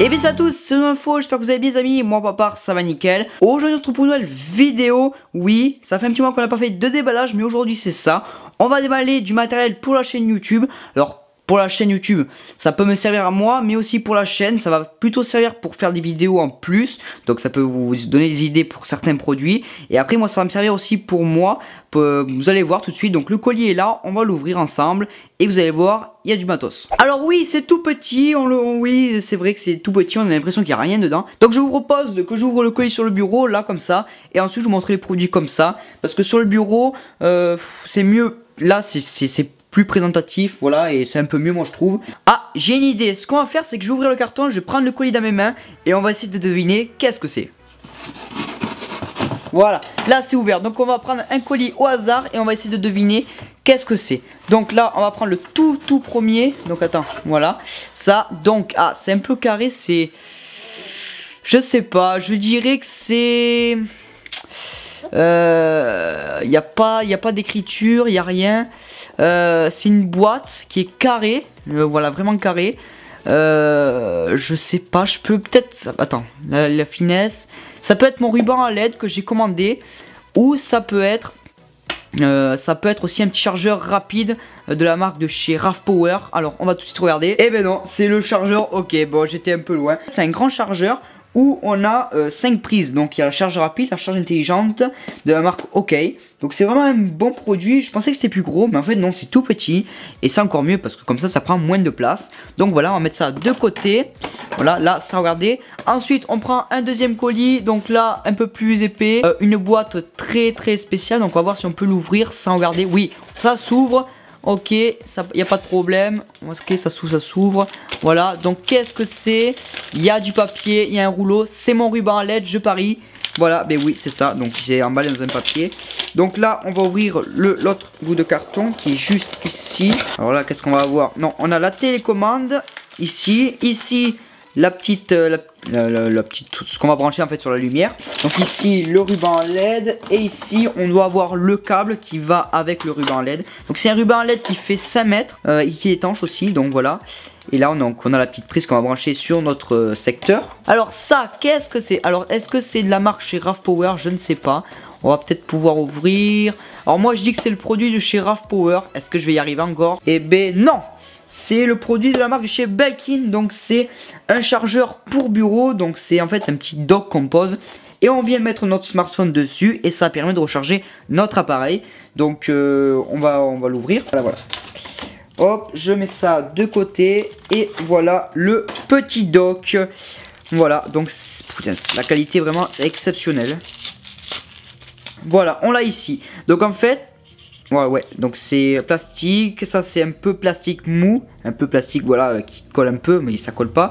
Et bien à tous, c'est Info, j'espère que vous allez bien les amis, moi papa, ça va nickel. Aujourd'hui on se retrouve pour une nouvelle vidéo, oui, ça fait un petit moment qu'on n'a pas fait de déballage, mais aujourd'hui c'est ça. On va déballer du matériel pour la chaîne YouTube, alors pour la chaîne YouTube. Ça peut me servir à moi, mais aussi pour la chaîne. Ça va plutôt servir pour faire des vidéos en plus. Donc ça peut vous donner des idées pour certains produits. Et après, moi, ça va me servir aussi pour moi. Euh, vous allez voir tout de suite. Donc le collier est là, on va l'ouvrir ensemble. Et vous allez voir, il y a du matos. Alors oui, c'est tout petit. On oui, c'est vrai que c'est tout petit. On a l'impression qu'il n'y a rien dedans. Donc je vous propose que j'ouvre le collier sur le bureau, là, comme ça. Et ensuite, je vous montrerai les produits comme ça. Parce que sur le bureau, euh, c'est mieux là c'est plus présentatif, voilà, et c'est un peu mieux, moi je trouve. Ah, j'ai une idée, ce qu'on va faire, c'est que je vais ouvrir le carton, je vais prendre le colis dans mes mains, et on va essayer de deviner qu'est-ce que c'est. Voilà, là c'est ouvert, donc on va prendre un colis au hasard, et on va essayer de deviner qu'est-ce que c'est. Donc là, on va prendre le tout, tout premier, donc attends, voilà, ça, donc, ah, c'est un peu carré, c'est... Je sais pas, je dirais que c'est... Il euh, n'y a pas, y a pas d'écriture, il n'y a rien. Euh, c'est une boîte qui est carrée. Euh, voilà, vraiment carrée. je sais pas, je peux peut-être... Attends, la, finesse. Ça peut être mon ruban à LED que j'ai commandé. Ou ça peut être... ça peut être aussi un petit chargeur rapide de la marque de chez Power Alors on va tout de suite regarder Et eh ben non c'est le chargeur ok bon j'étais un peu loin C'est un grand chargeur où on a 5 euh, prises. Donc il y a la charge rapide, la charge intelligente de la marque OK. Donc c'est vraiment un bon produit. Je pensais que c'était plus gros, mais en fait non, c'est tout petit. Et c'est encore mieux parce que comme ça, ça prend moins de place. Donc voilà, on va mettre ça de côté. Voilà, là, ça regardez. Ensuite, on prend un deuxième colis. Donc là, un peu plus épais. Euh, une boîte très très spéciale. Donc on va voir si on peut l'ouvrir sans regarder. Oui, ça s'ouvre. Ok, il n'y a pas de problème. Ok, ça s'ouvre, ça s'ouvre. Voilà, donc qu'est-ce que c'est Il y a du papier, il y a un rouleau. C'est mon ruban à LED, je parie. Voilà, ben oui, c'est ça. Donc j'ai emballé dans un papier. Donc là, on va ouvrir l'autre bout de carton qui est juste ici. Alors là, qu'est-ce qu'on va avoir Non, on a la télécommande ici. Ici, la petite, euh, la, petite, tout ce qu'on va brancher en fait sur la lumière. Donc ici le ruban LED et ici on doit avoir le câble qui va avec le ruban LED. Donc c'est un ruban LED qui fait 5 mètres euh, et qui est étanche aussi donc voilà. Et là, on a, donc, on a la petite prise qu'on va brancher sur notre euh, secteur. Alors ça, qu'est-ce que c'est Alors, est-ce que c'est de la marque chez RAV Power Je ne sais pas. On va peut-être pouvoir ouvrir. Alors moi, je dis que c'est le produit de chez RAV Power. Est-ce que je vais y arriver encore Eh ben non c'est le produit de la marque chez Belkin, donc c'est un chargeur pour bureau, donc c'est en fait un petit dock qu'on pose et on vient mettre notre smartphone dessus et ça permet de recharger notre appareil. Donc euh, on va, on va l'ouvrir. Voilà, voilà. Hop, je mets ça de côté et voilà le petit dock. Voilà, donc la qualité vraiment c'est exceptionnel Voilà, on l'a ici. Donc en fait, Ouais, ouais, donc c'est plastique, ça c'est un peu plastique mou, un peu plastique, voilà, euh, qui colle un peu, mais ça colle pas.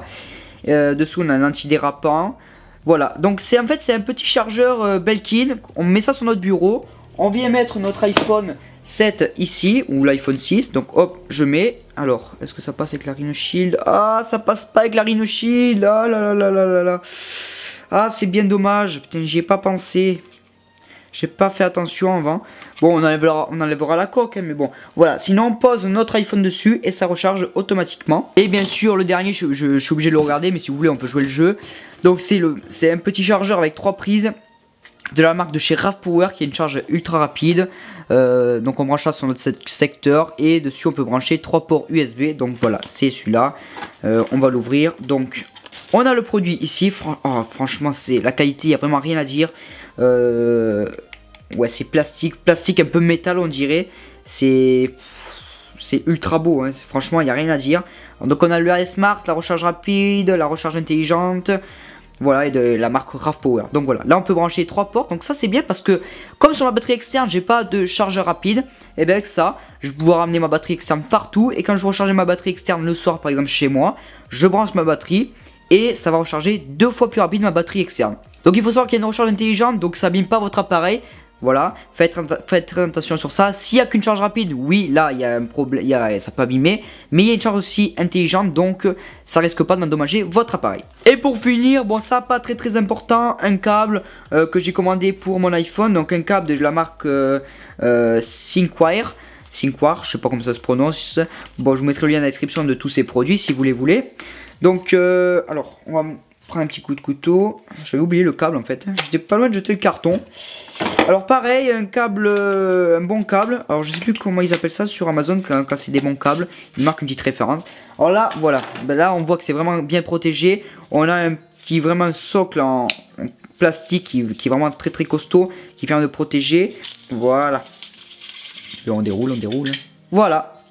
Euh, dessous, on a un antidérapant. Voilà, donc c'est en fait, c'est un petit chargeur euh, Belkin, on met ça sur notre bureau, on vient mettre notre iPhone 7 ici, ou l'iPhone 6, donc hop, je mets. Alors, est-ce que ça passe avec la Rhino Shield Ah, ça passe pas avec la Rhino Shield Ah là là là là là là Ah, c'est bien dommage, putain, j'y ai pas pensé. J'ai pas fait attention avant. Bon, on enlèvera, on enlèvera la coque, hein, mais bon. Voilà, sinon on pose notre iPhone dessus et ça recharge automatiquement. Et bien sûr, le dernier, je, suis obligé de le regarder, mais si vous voulez, on peut jouer le jeu. Donc c'est un petit chargeur avec trois prises de la marque de chez RAV Power qui est une charge ultra rapide. Euh, donc on branche ça sur notre secteur et dessus on peut brancher trois ports USB. Donc voilà, c'est celui-là. Euh, on va l'ouvrir. Donc on a le produit ici. Oh, franchement, c'est la qualité, il n'y a vraiment rien à dire. Euh, Ouais, c'est plastique, plastique un peu métal, on dirait. C'est c'est ultra beau, hein. franchement il n'y a rien à dire. Donc on a le smart la recharge rapide, la recharge intelligente, voilà, et de la marque RAV Power. Donc voilà, là on peut brancher trois ports, donc ça c'est bien parce que comme sur ma batterie externe j'ai pas de chargeur rapide, et eh bien avec ça, je vais pouvoir amener ma batterie externe partout, et quand je recharge recharger ma batterie externe le soir par exemple chez moi, je branche ma batterie, et ça va recharger deux fois plus rapide ma batterie externe. Donc il faut savoir qu'il y a une recharge intelligente, donc ça abîme pas votre appareil, voilà, faites, très attention sur ça. S'il n'y a qu'une charge rapide, oui, là, il y a un problème, ça peut abîmer. Mais il y a une charge aussi intelligente, donc ça risque pas d'endommager votre appareil. Et pour finir, bon, ça, pas très très important, un câble euh, que j'ai commandé pour mon iPhone. Donc un câble de la marque euh, euh, je je sais pas comment ça se prononce. Bon, je vous mettrai le lien dans la description de tous ces produits si vous les voulez. Donc, euh, alors, on va prendre un petit coup de couteau. J'avais oublié le câble en fait. J'étais pas loin de jeter le carton. Alors pareil, un câble, un bon câble. Alors je sais plus comment ils appellent ça sur Amazon quand, c'est des bons câbles. Ils marquent une petite référence. Alors là, voilà. Ben là, on voit que c'est vraiment bien protégé. On a un petit vraiment socle en, plastique qui, est vraiment très très costaud, qui permet de protéger. Voilà. on déroule, on déroule. Voilà.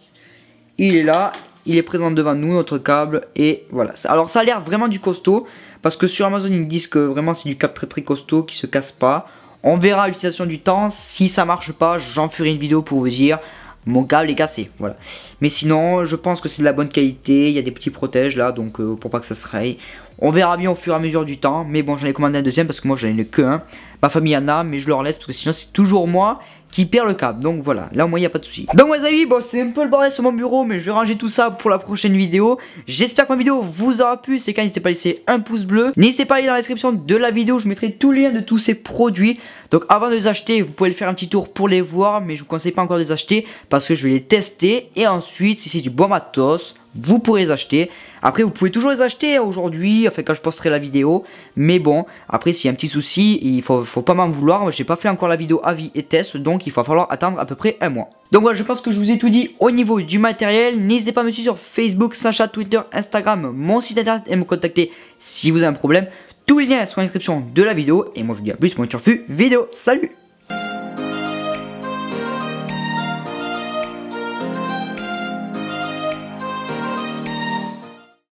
Il est là. Il est présent devant nous, notre câble, et voilà. Alors ça a l'air vraiment du costaud, parce que sur Amazon, ils disent que vraiment c'est du câble très très costaud, qui se casse pas. On verra l'utilisation du temps. Si ça marche pas, j'en ferai une vidéo pour vous dire mon câble est cassé. Voilà. Mais sinon, je pense que c'est de la bonne qualité. Il y a des petits protèges là, donc euh, pour pas que ça se raye. On verra bien au fur et à mesure du temps. Mais bon, j'en ai commandé un deuxième parce que moi j'en ai que un. Ma famille en a, mais je leur laisse parce que sinon c'est toujours moi qui perd le câble, Donc voilà, là au moins il n'y a pas de souci. Donc mes amis, bon c'est un peu le bordel sur mon bureau, mais je vais ranger tout ça pour la prochaine vidéo. J'espère que ma vidéo vous aura plu. C'est cas, n'hésitez pas à laisser un pouce bleu. N'hésitez pas à aller dans la description de la vidéo, je mettrai tout les liens de tous ces produits. Donc avant de les acheter, vous pouvez le faire un petit tour pour les voir, mais je vous conseille pas encore de les acheter parce que je vais les tester. Et ensuite, si c'est du bon matos, vous pourrez les acheter. Après, vous pouvez toujours les acheter aujourd'hui, enfin quand je posterai la vidéo. Mais bon, après, s'il y a un petit souci, il faut, faut pas m'en vouloir. J'ai pas fait encore la vidéo avis et test, donc il va falloir attendre à peu près un mois. Donc voilà, je pense que je vous ai tout dit au niveau du matériel. N'hésitez pas à me suivre sur Facebook, Sacha, Twitter, Instagram, mon site internet et me contacter si vous avez un problème. Tous les liens sont dans la description de la vidéo. Et moi, je vous dis à plus pour une vidéo. Salut